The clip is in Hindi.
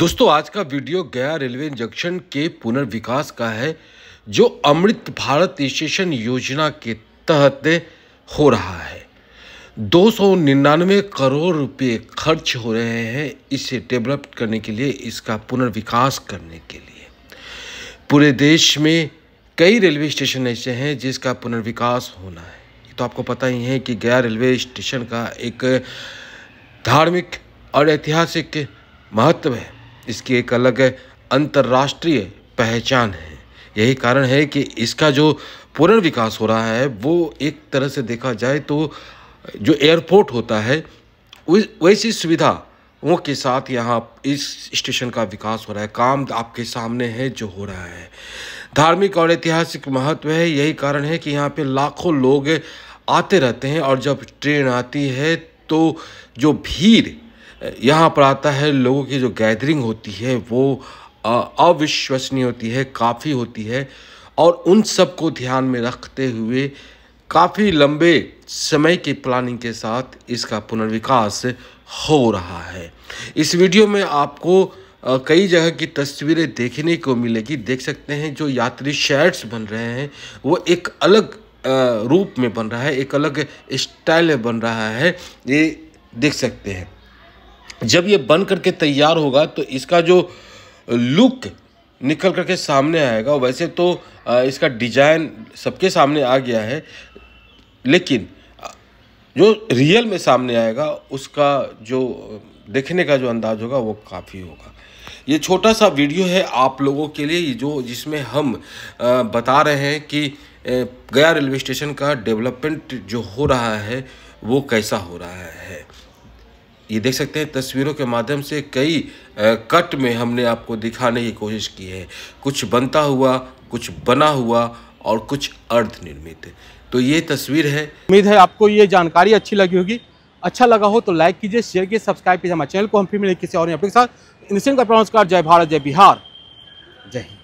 दोस्तों आज का वीडियो गया रेलवे जंक्शन के पुनर्विकास का है जो अमृत भारत स्टेशन योजना के तहत हो रहा है दो करोड़ रुपए खर्च हो रहे हैं इसे डेवलप करने के लिए इसका पुनर्विकास करने के लिए पूरे देश में कई रेलवे स्टेशन ऐसे हैं जिसका पुनर्विकास होना है तो आपको पता ही है कि गया रेलवे स्टेशन का एक धार्मिक और ऐतिहासिक महत्व है इसकी एक अलग अंतर्राष्ट्रीय पहचान है यही कारण है कि इसका जो पूर्ण विकास हो रहा है वो एक तरह से देखा जाए तो जो एयरपोर्ट होता है वैसी सुविधा वो के साथ यहाँ इस स्टेशन का विकास हो रहा है काम आपके सामने है जो हो रहा है धार्मिक और ऐतिहासिक महत्व है यही कारण है कि यहाँ पे लाखों लोग आते रहते हैं और जब ट्रेन आती है तो जो भीड़ यहाँ पर आता है लोगों की जो गैदरिंग होती है वो अविश्वसनीय होती है काफ़ी होती है और उन सब को ध्यान में रखते हुए काफ़ी लंबे समय की प्लानिंग के साथ इसका पुनर्विकास हो रहा है इस वीडियो में आपको कई जगह की तस्वीरें देखने को मिलेगी देख सकते हैं जो यात्री शेड्स बन रहे हैं वो एक अलग रूप में बन रहा है एक अलग स्टाइल में बन रहा है ये देख सकते हैं जब ये बन करके तैयार होगा तो इसका जो लुक निकल करके सामने आएगा वैसे तो इसका डिजाइन सबके सामने आ गया है लेकिन जो रियल में सामने आएगा उसका जो देखने का जो अंदाज होगा वो काफ़ी होगा ये छोटा सा वीडियो है आप लोगों के लिए जो जिसमें हम बता रहे हैं कि गया रेलवे स्टेशन का डेवलपमेंट जो हो रहा है वो कैसा हो रहा है ये देख सकते हैं तस्वीरों के माध्यम से कई कट में हमने आपको दिखाने की कोशिश की है कुछ बनता हुआ कुछ बना हुआ और कुछ अर्ध निर्मित तो ये तस्वीर है उम्मीद है आपको ये जानकारी अच्छी लगी होगी अच्छा लगा हो तो लाइक कीजिए शेयर कीजिए सब्सक्राइब कीजिए हमारे चैनल को हम फिर मिले किसी और यहाँ के साथ इंस्टेंट का प्रोनाउंस जय भारत जय बिहार जय हिंद